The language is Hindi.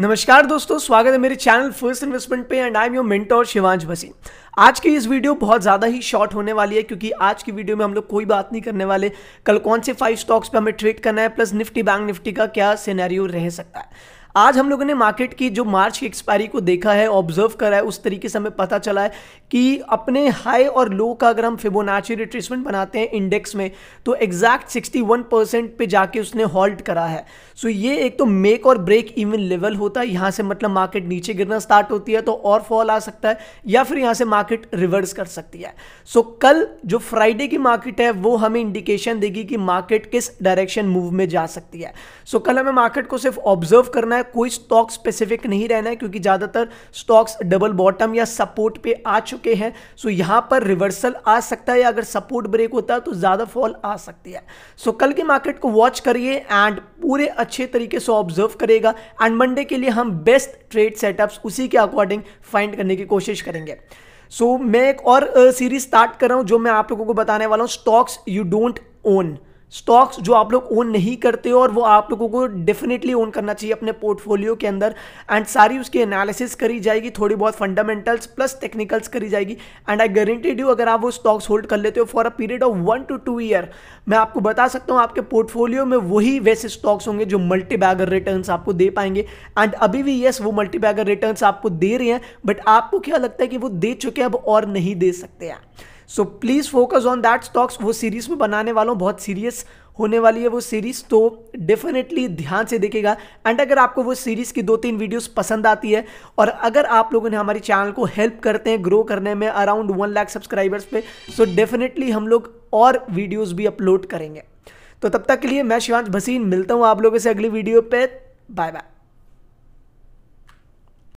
नमस्कार दोस्तों स्वागत है मेरे चैनल फर्स्ट इन्वेस्टमेंट पे and I am your mentor Shivansh Bhasin आज की इस वीडियो बहुत ज़्यादा ही शॉर्ट होने वाली है क्योंकि आज की वीडियो में हम लोग कोई बात नहीं करने वाले कल कौन से फाइव स्टॉक्स पे हमें ट्रेड करना है प्लस निफ्टी बैंक निफ्टी का क्या सिनेरियो रह सकता है आज हम लोगों ने मार्केट की जो मार्च की एक्सपायरी को देखा है ऑब्जर्व करा है उस तरीके से हमें पता चला है कि अपने हाई और लो का अगर हम फिबोनाची रिट्रेसमेंट बनाते हैं इंडेक्स में तो एग्जैक्ट 61 परसेंट पे जाके उसने हॉल्ट करा है सो ये एक तो मेक और ब्रेक इवन लेवल होता है यहाँ से मतलब मार्केट नीचे गिरना स्टार्ट होती है तो और फॉल आ सकता है या फिर यहाँ से मार्केट रिवर्स कर सकती है सो कल जो फ्राइडे की मार्केट है वो हमें इंडिकेशन देगी कि मार्केट किस डायरेक्शन मूव में जा सकती है सो कल हमें मार्केट को सिर्फ ऑब्जर्व करना है कोई स्टॉक स्पेसिफिक नहीं रहना है क्योंकि ज़्यादातर स्टॉक्स डबल बॉटम या सपोर्ट पे आ चुके हैं सो यहां पर रिवर्सल आ सकता है अगर सपोर्ट ब्रेक होता है तो ज़्यादा फॉल आ सकती है सो कल की मार्केट को वॉच करिए एंड पूरे अच्छे तरीके से ऑब्जर्व करेगा एंड मंडे के लिए हम बेस्ट ट्रेड सेटअप्स उसी के अकॉर्डिंग फाइंड करने की कोशिश करेंगे सो so, मैं एक और सीरीज uh, स्टार्ट कर रहा हूं जो मैं आप लोगों को बताने वाला हूं stocks you don't own stocks जो आप लोग ओन नहीं करते और वो आप लोगों को डेफिनेटली ओन करना चाहिए अपने पोर्टफोलियो के अंदर एंड सारी उसकी एनालिसिस करी जाएगी थोड़ी बहुत फंडामेंटल्स प्लस टेक्निकल्स करी जाएगी एंड आई गारंटेड यू अगर आप वो स्टॉक्स होल्ड कर लेते हो for a period of one two two year मैं आपको बता सकता हूँ आपके पोर्टफोलियो में वही वैसे स्टॉक्स होंगे जो मल्टी बैगर रिटर्न आपको दे पाएंगे एंड अभी भी येस वो मल्टी बैगर रिटर्न आपको दे रहे हैं बट आपको क्या लगता है कि वो दे चुके हैं अब और नहीं दे सकते हैं so please focus on that stocks वो सीरीज़ में बनाने वालों बहुत सीरियस होने वाली है वो सीरीज़ तो डेफिनेटली ध्यान से देखेगा एंड अगर आपको वो सीरीज़ की दो तीन वीडियोस पसंद आती है और अगर आप लोगों ने हमारे चैनल को हेल्प करते हैं ग्रो करने में अराउंड वन लाख सब्सक्राइबर्स पे सो डेफिनेटली हम लोग और वीडियोज़ भी अपलोड करेंगे तो तब तक के लिए मैं शिवांश भसीन मिलता हूँ आप लोगों से अगली वीडियो पर बाय बाय